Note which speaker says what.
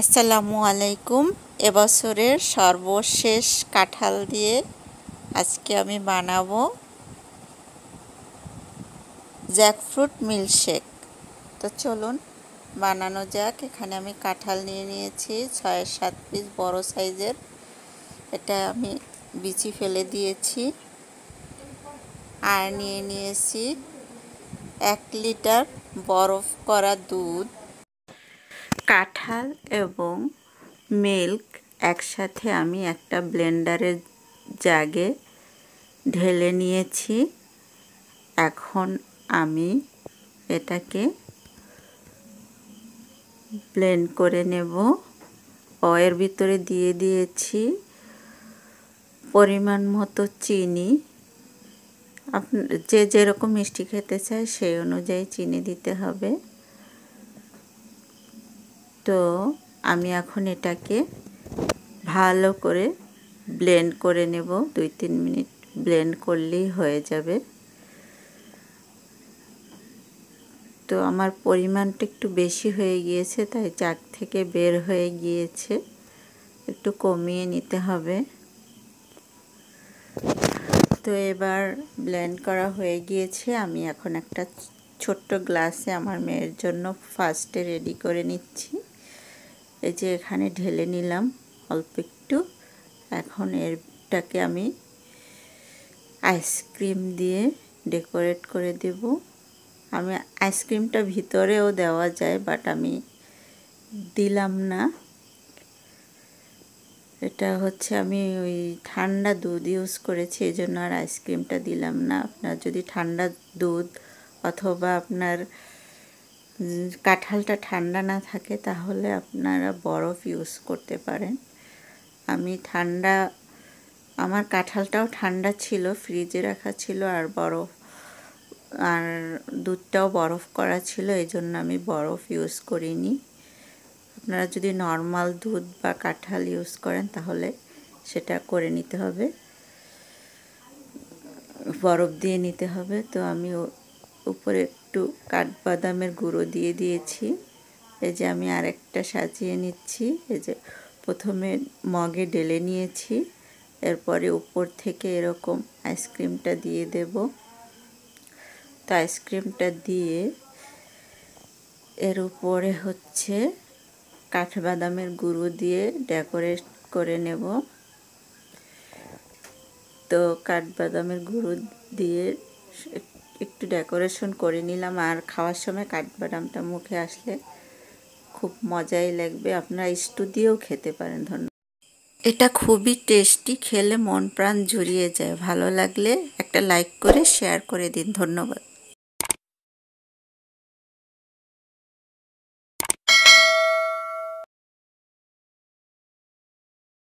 Speaker 1: আসসালামু আলাইকুম এবছরের সর্বশেষ কাঁঠাল দিয়ে আজকে আমি বানাবো জ্যাকফ্রুট মিল্কশেক তো চলুন বানানো যাক এখানে আমি কাঁঠাল নিয়ে নিয়েছি ছয় সাত পিস বড় সাইজের এটা আমি বিচি ফেলে দিয়েছি আর নিয়ে নিয়েছি এক লিটার বরফ করা দুধ কাঁঠাল এবং মিল্ক একসাথে আমি একটা ব্লেন্ডারের জাগে ঢেলে নিয়েছি এখন আমি এটাকে ব্লেন্ড করে নেব অয়ের ভিতরে দিয়ে দিয়েছি পরিমাণ মতো চিনি যে যেরকম মিষ্টি খেতে চায় সেই অনুযায়ী চিনি দিতে হবে তো আমি এখন এটাকে ভালো করে ব্লেন্ড করে নেব দুই তিন মিনিট ব্লেন্ড করলেই হয়ে যাবে তো আমার পরিমাণটা একটু বেশি হয়ে গিয়েছে তাই চাক থেকে বের হয়ে গিয়েছে একটু কমিয়ে নিতে হবে তো এবার ব্লেন্ড করা হয়ে গিয়েছে আমি এখন একটা ছোট্ট গ্লাসে আমার মেয়ের জন্য ফার্স্টে রেডি করে নিচ্ছি এই যে এখানে ঢেলে নিলাম অল্প একটু এখন এরটাকে আমি আইসক্রিম দিয়ে ডেকোরেট করে দেব আমি আইসক্রিমটা ভিতরেও দেওয়া যায় বাট আমি দিলাম না এটা হচ্ছে আমি ওই ঠান্ডা দুধ ইউজ করেছি এই জন্য আর আইসক্রিমটা দিলাম না আপনার যদি ঠান্ডা দুধ অথবা আপনার কাঁঠালটা ঠান্ডা না থাকে তাহলে আপনারা বরফ ইউজ করতে পারেন আমি ঠান্ডা আমার কাঁঠালটাও ঠান্ডা ছিল ফ্রিজে রাখা ছিল আর বরফ আর দুধটাও বরফ করা ছিল এই জন্য আমি বরফ ইউজ করিনি আপনারা যদি নর্মাল দুধ বা কাঁঠাল ইউজ করেন তাহলে সেটা করে নিতে হবে বরফ দিয়ে নিতে হবে তো আমি উপরে একটু কাঠবাদামের গুঁড়ো দিয়ে দিয়েছি এই যে আমি আরেকটা সাজিয়ে নিচ্ছি এই যে প্রথমে মগে ডেলে নিয়েছি এরপরে উপর থেকে এরকম আইসক্রিমটা দিয়ে দেব তো আইসক্রিমটা দিয়ে এর উপরে হচ্ছে কাঠবাদামের গুঁড়ো দিয়ে ডেকোরেট করে নেব তো কাঠবাদামের গুঁড়ো দিয়ে একটু ডেকোরেশন করে নিলাম আর খাওয়ার সময় কাঠবাদামটা মুখে আসলে খুব মজাই লাগবে আপনারা স্টু দিয়েও খেতে পারেন ধন্যবাদ এটা খুবই টেস্টি খেলে মন প্রাণ জুড়িয়ে যায় ভালো লাগলে একটা লাইক করে শেয়ার করে দিন ধন্যবাদ